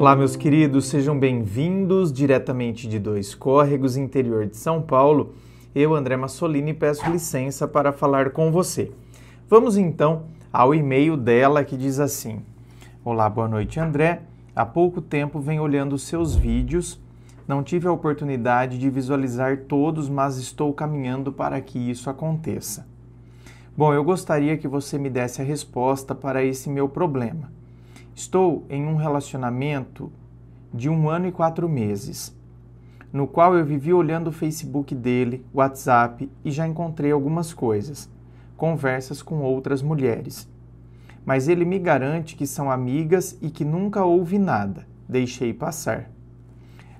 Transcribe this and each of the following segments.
Olá, meus queridos, sejam bem-vindos diretamente de Dois Córregos, interior de São Paulo. Eu, André Massolini, peço licença para falar com você. Vamos então ao e-mail dela que diz assim: Olá, boa noite, André. Há pouco tempo venho olhando seus vídeos. Não tive a oportunidade de visualizar todos, mas estou caminhando para que isso aconteça. Bom, eu gostaria que você me desse a resposta para esse meu problema. Estou em um relacionamento de um ano e quatro meses, no qual eu vivi olhando o Facebook dele, WhatsApp e já encontrei algumas coisas, conversas com outras mulheres. Mas ele me garante que são amigas e que nunca houve nada, deixei passar.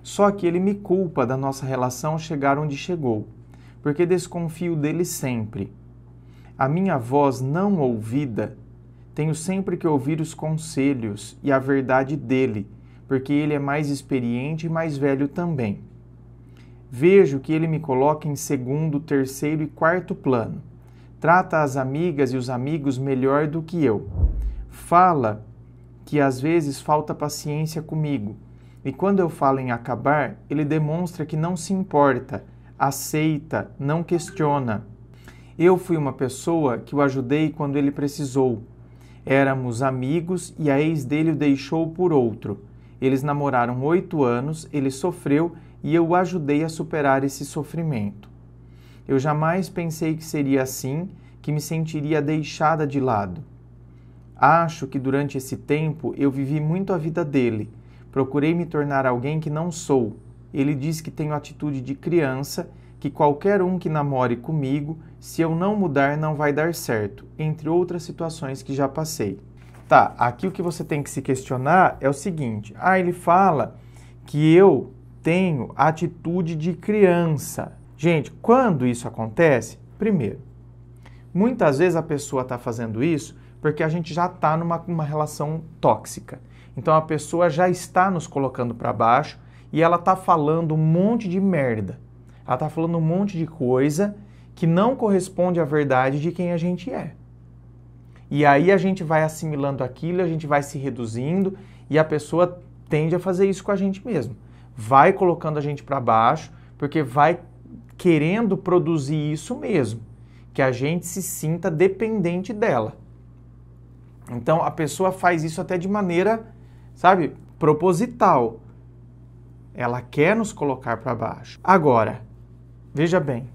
Só que ele me culpa da nossa relação chegar onde chegou, porque desconfio dele sempre. A minha voz não ouvida tenho sempre que ouvir os conselhos e a verdade dele, porque ele é mais experiente e mais velho também. Vejo que ele me coloca em segundo, terceiro e quarto plano. Trata as amigas e os amigos melhor do que eu. Fala que às vezes falta paciência comigo. E quando eu falo em acabar, ele demonstra que não se importa, aceita, não questiona. Eu fui uma pessoa que o ajudei quando ele precisou, Éramos amigos e a ex dele o deixou por outro. Eles namoraram oito anos, ele sofreu e eu o ajudei a superar esse sofrimento. Eu jamais pensei que seria assim, que me sentiria deixada de lado. Acho que durante esse tempo eu vivi muito a vida dele. Procurei me tornar alguém que não sou. Ele diz que tenho atitude de criança que qualquer um que namore comigo, se eu não mudar, não vai dar certo, entre outras situações que já passei. Tá, aqui o que você tem que se questionar é o seguinte: ah, ele fala que eu tenho atitude de criança. Gente, quando isso acontece, primeiro, muitas vezes a pessoa está fazendo isso porque a gente já está numa relação tóxica. Então a pessoa já está nos colocando para baixo e ela está falando um monte de merda ela está falando um monte de coisa que não corresponde à verdade de quem a gente é. E aí a gente vai assimilando aquilo, a gente vai se reduzindo e a pessoa tende a fazer isso com a gente mesmo. Vai colocando a gente para baixo, porque vai querendo produzir isso mesmo, que a gente se sinta dependente dela. Então a pessoa faz isso até de maneira, sabe, proposital. Ela quer nos colocar para baixo. Agora, Veja bem.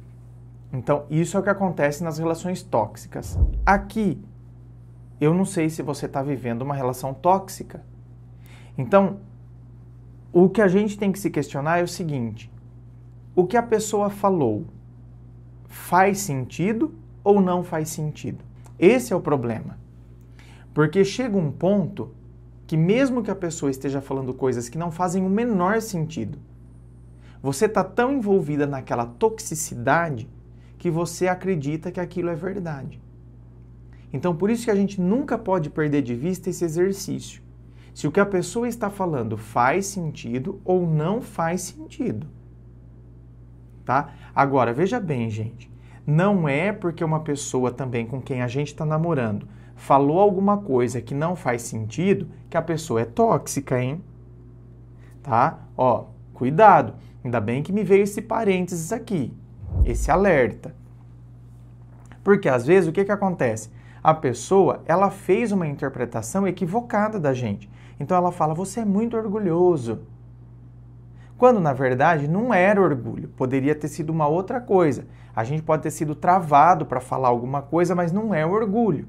Então, isso é o que acontece nas relações tóxicas. Aqui, eu não sei se você está vivendo uma relação tóxica. Então, o que a gente tem que se questionar é o seguinte: o que a pessoa falou faz sentido ou não faz sentido? Esse é o problema. Porque chega um ponto que, mesmo que a pessoa esteja falando coisas que não fazem o menor sentido, você está tão envolvida naquela toxicidade que você acredita que aquilo é verdade. Então, por isso que a gente nunca pode perder de vista esse exercício. Se o que a pessoa está falando faz sentido ou não faz sentido. Tá? Agora, veja bem, gente. Não é porque uma pessoa também com quem a gente está namorando falou alguma coisa que não faz sentido que a pessoa é tóxica, hein? Tá? Ó, cuidado. Ainda bem que me veio esse parênteses aqui, esse alerta. Porque às vezes o que, que acontece? A pessoa, ela fez uma interpretação equivocada da gente. Então ela fala: "Você é muito orgulhoso". Quando na verdade não era orgulho, poderia ter sido uma outra coisa. A gente pode ter sido travado para falar alguma coisa, mas não é orgulho.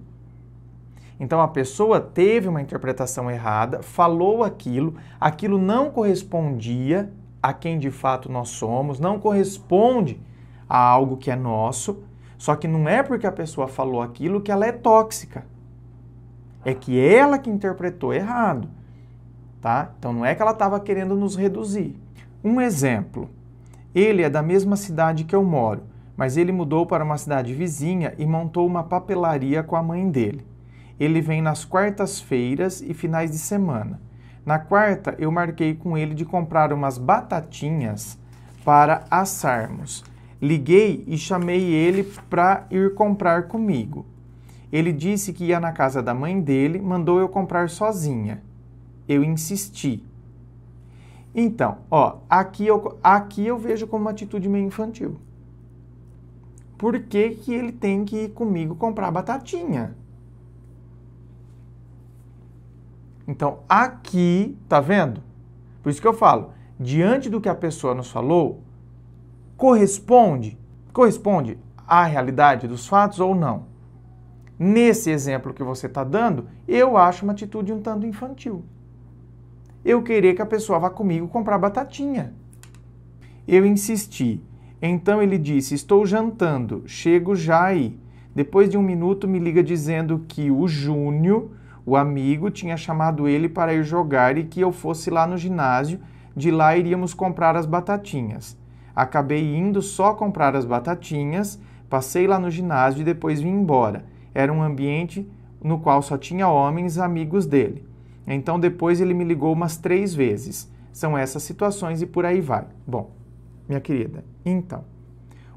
Então a pessoa teve uma interpretação errada, falou aquilo, aquilo não correspondia a quem de fato nós somos, não corresponde a algo que é nosso, só que não é porque a pessoa falou aquilo que ela é tóxica. É que ela que interpretou errado, tá? Então não é que ela estava querendo nos reduzir. Um exemplo. Ele é da mesma cidade que eu moro, mas ele mudou para uma cidade vizinha e montou uma papelaria com a mãe dele. Ele vem nas quartas-feiras e finais de semana. Na quarta, eu marquei com ele de comprar umas batatinhas para assarmos. Liguei e chamei ele para ir comprar comigo. Ele disse que ia na casa da mãe dele, mandou eu comprar sozinha. Eu insisti. Então, ó, aqui eu, aqui eu vejo como uma atitude meio infantil. Por que, que ele tem que ir comigo comprar batatinha? Então, aqui, tá vendo? Por isso que eu falo, diante do que a pessoa nos falou, corresponde, corresponde à realidade dos fatos ou não? Nesse exemplo que você está dando, eu acho uma atitude um tanto infantil. Eu querer que a pessoa vá comigo comprar batatinha. Eu insisti. Então ele disse: Estou jantando, chego já aí. Depois de um minuto, me liga dizendo que o Júnior o amigo tinha chamado ele para ir jogar e que eu fosse lá no ginásio, de lá iríamos comprar as batatinhas. Acabei indo só comprar as batatinhas, passei lá no ginásio e depois vim embora. Era um ambiente no qual só tinha homens amigos dele. Então depois ele me ligou umas três vezes. São essas situações e por aí vai. Bom, minha querida, então,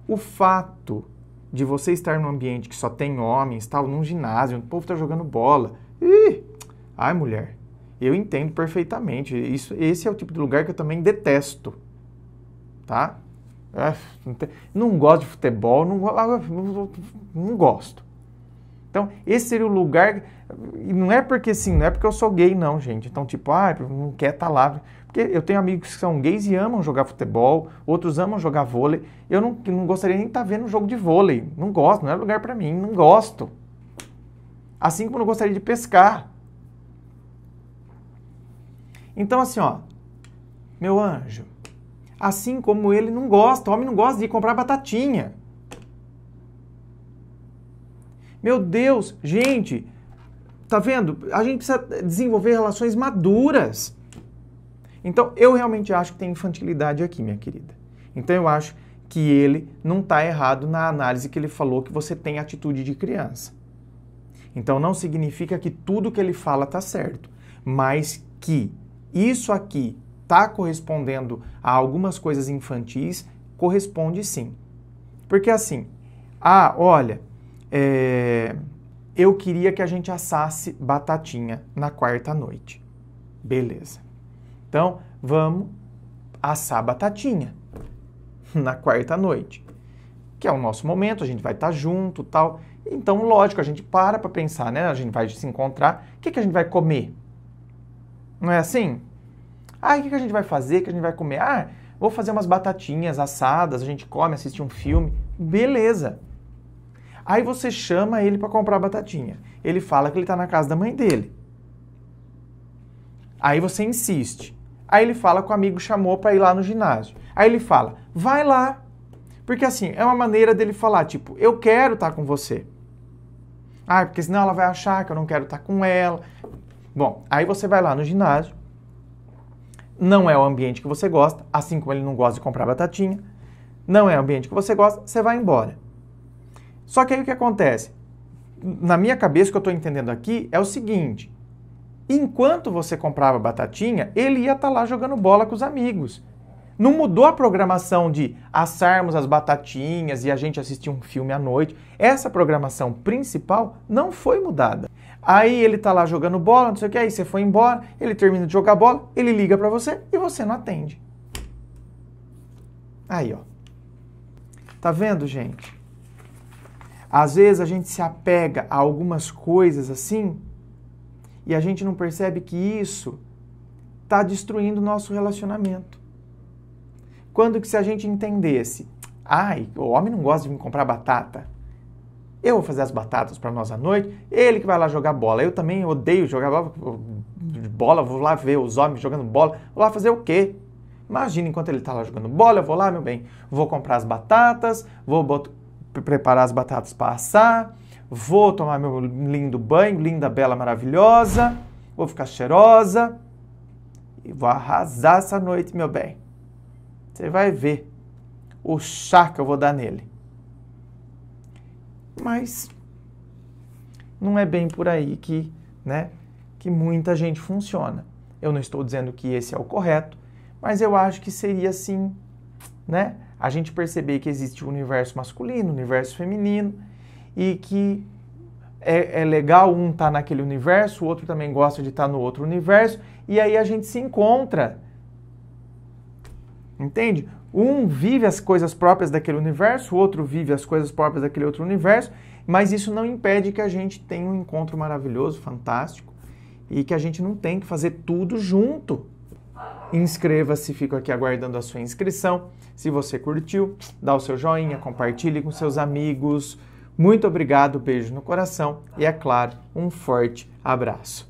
o fato de você estar num ambiente que só tem homens, tal, num ginásio, onde o povo está jogando bola, Ih, ai mulher, eu entendo perfeitamente. Isso, esse é o tipo de lugar que eu também detesto, tá? Ah, não gosto de futebol, não, ah, não gosto. Então, esse seria o lugar. Não é porque assim, não é porque eu sou gay, não, gente. Então, tipo, ah, não quer estar tá lá. Porque eu tenho amigos que são gays e amam jogar futebol, outros amam jogar vôlei. Eu não, não gostaria nem de estar tá vendo um jogo de vôlei. Não gosto, não é lugar para mim, não gosto. Assim como não gostaria de pescar. Então, assim, ó, meu anjo, assim como ele não gosta, o homem não gosta de comprar batatinha. Meu Deus, gente, tá vendo? A gente precisa desenvolver relações maduras. Então, eu realmente acho que tem infantilidade aqui, minha querida. Então, eu acho que ele não está errado na análise que ele falou que você tem atitude de criança. Então não significa que tudo que ele fala está certo, mas que isso aqui está correspondendo a algumas coisas infantis, corresponde sim. Porque assim, ah, olha, é, eu queria que a gente assasse batatinha na quarta noite. Beleza. Então, vamos assar batatinha na quarta noite, que é o nosso momento, a gente vai estar tá junto, tal. Então, lógico, a gente para para pensar, né? A gente vai se encontrar. O que, que a gente vai comer? Não é assim? Ah, o que, que a gente vai fazer? O que a gente vai comer? Ah, vou fazer umas batatinhas assadas, a gente come, assiste um filme. Beleza. Aí você chama ele para comprar batatinha. Ele fala que ele está na casa da mãe dele. Aí você insiste. Aí ele fala que o amigo chamou para ir lá no ginásio. Aí ele fala: "Vai lá". Porque assim, é uma maneira dele falar, tipo, eu quero estar tá com você. Ah, porque senão ela vai achar que eu não quero estar com ela. Bom, aí você vai lá no ginásio, não é o ambiente que você gosta, assim como ele não gosta de comprar batatinha, não é o ambiente que você gosta, você vai embora. Só que aí o que acontece? Na minha cabeça, o que eu estou entendendo aqui é o seguinte: enquanto você comprava batatinha, ele ia estar tá lá jogando bola com os amigos. Não mudou a programação de assarmos as batatinhas e a gente assistir um filme à noite. Essa programação principal não foi mudada. Aí ele tá lá jogando bola, não sei o que, aí você foi embora, ele termina de jogar bola, ele liga para você e você não atende. Aí, ó. Tá vendo, gente? Às vezes a gente se apega a algumas coisas assim e a gente não percebe que isso está destruindo o nosso relacionamento. Quando que se a gente entendesse, ai, o homem não gosta de me comprar batata. Eu vou fazer as batatas para nós à noite, ele que vai lá jogar bola. Eu também odeio jogar bola, vou lá ver os homens jogando bola. Vou lá fazer o quê? Imagina, enquanto ele está lá jogando bola, eu vou lá, meu bem, vou comprar as batatas, vou preparar as batatas para assar, vou tomar meu lindo banho, linda, bela, maravilhosa, vou ficar cheirosa e vou arrasar essa noite, meu bem. Você vai ver o chá que eu vou dar nele. Mas não é bem por aí que, né, que muita gente funciona. Eu não estou dizendo que esse é o correto, mas eu acho que seria assim, né? A gente perceber que existe o universo masculino, o universo feminino e que é, é legal um estar tá naquele universo, o outro também gosta de estar tá no outro universo e aí a gente se encontra Entende? Um vive as coisas próprias daquele universo, o outro vive as coisas próprias daquele outro universo, mas isso não impede que a gente tenha um encontro maravilhoso, fantástico, e que a gente não tem que fazer tudo junto. Inscreva-se, fico aqui aguardando a sua inscrição. Se você curtiu, dá o seu joinha, compartilhe com seus amigos. Muito obrigado, beijo no coração e, é claro, um forte abraço.